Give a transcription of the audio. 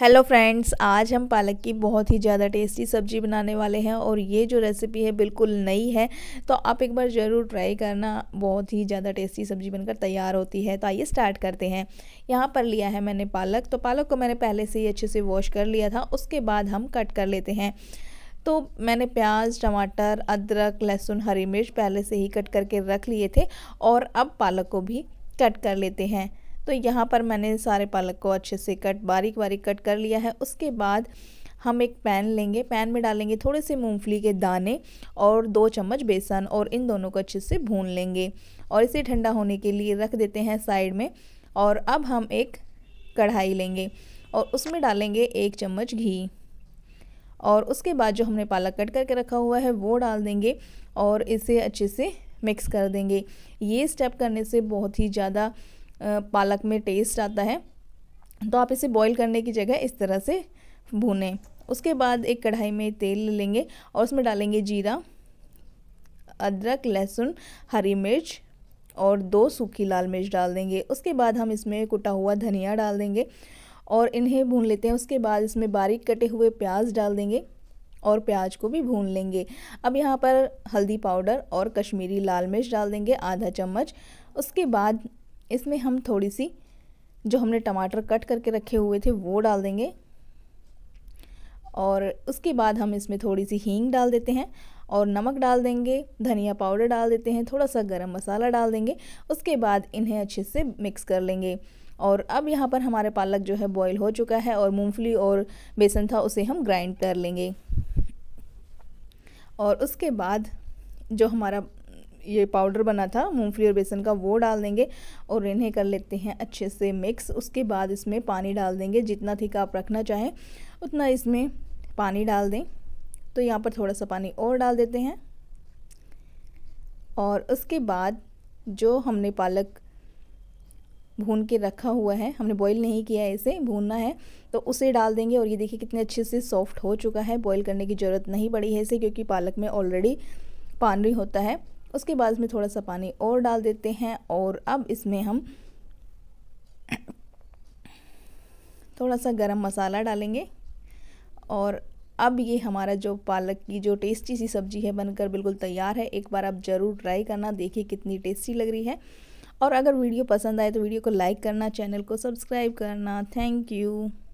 hello friends आज हम पालक की बहुत ही ज़्यादा टेस्टी सब्जी बनाने वाले हैं और ये जो रेसिपी है बिल्कुल नई है तो आप एक बार ज़रूर ट्राई करना बहुत ही ज़्यादा टेस्टी सब्जी बनकर तैयार होती है तो आइए स्टार्ट करते हैं यहाँ पर लिया है मैंने पालक तो पालक को मैंने पहले से ही अच्छे से वॉश कर लिया था उसके बाद हम कट कर लेते हैं तो मैंने प्याज टमाटर अदरक लहसुन हरी मिर्च पहले से ही कट करके रख लिए थे और अब पालक को भी कट कर लेते हैं तो यहाँ पर मैंने सारे पालक को अच्छे से कट बारीक बारीक कट कर लिया है उसके बाद हम एक पैन लेंगे पैन में डालेंगे थोड़े से मूंगफली के दाने और दो चम्मच बेसन और इन दोनों को अच्छे से भून लेंगे और इसे ठंडा होने के लिए रख देते हैं साइड में और अब हम एक कढ़ाई लेंगे और उसमें डालेंगे एक चम्मच घी और उसके बाद जो हमने पालक कट करके रखा हुआ है वो डाल देंगे और इसे अच्छे से मिक्स कर देंगे ये स्टेप करने से बहुत ही ज़्यादा पालक में टेस्ट आता है तो आप इसे बॉईल करने की जगह इस तरह से भूनें उसके बाद एक कढ़ाई में तेल लेंगे और उसमें डालेंगे जीरा अदरक लहसुन हरी मिर्च और दो सूखी लाल मिर्च डाल देंगे उसके बाद हम इसमें कुटा हुआ धनिया डाल देंगे और इन्हें भून लेते हैं उसके बाद इसमें बारीक कटे हुए प्याज डाल देंगे और प्याज को भी भून लेंगे अब यहाँ पर हल्दी पाउडर और कश्मीरी लाल मिर्च डाल देंगे आधा चम्मच उसके बाद इसमें हम थोड़ी सी जो हमने टमाटर कट करके रखे हुए थे वो डाल देंगे और उसके बाद हम इसमें थोड़ी सी हींग डाल देते हैं और नमक डाल देंगे धनिया पाउडर डाल देते हैं थोड़ा सा गरम मसाला डाल देंगे उसके बाद इन्हें अच्छे से मिक्स कर लेंगे और अब यहाँ पर हमारे पालक जो है बॉईल हो चुका है और मूंगफली और बेसन था उसे हम ग्राइंड कर लेंगे और उसके बाद जो हमारा ये पाउडर बना था मूंगफली और बेसन का वो डाल देंगे और इन्हें कर लेते हैं अच्छे से मिक्स उसके बाद इसमें पानी डाल देंगे जितना थिक आप रखना चाहें उतना इसमें पानी डाल दें तो यहाँ पर थोड़ा सा पानी और डाल देते हैं और उसके बाद जो हमने पालक भून के रखा हुआ है हमने बॉईल नहीं किया है इसे भूनना है तो उसे डाल देंगे और ये देखिए कितने अच्छे से सॉफ्ट हो चुका है बॉईल करने की ज़रूरत नहीं पड़ी है इसे क्योंकि पालक में ऑलरेडी पानी होता है उसके बाद इसमें थोड़ा सा पानी और डाल देते हैं और अब इसमें हम थोड़ा सा गरम मसाला डालेंगे और अब ये हमारा जो पालक की जो टेस्टी सी सब्ज़ी है बनकर बिल्कुल तैयार है एक बार आप ज़रूर ट्राई करना देखिए कितनी टेस्टी लग रही है और अगर वीडियो पसंद आए तो वीडियो को लाइक करना चैनल को सब्सक्राइब करना थैंक यू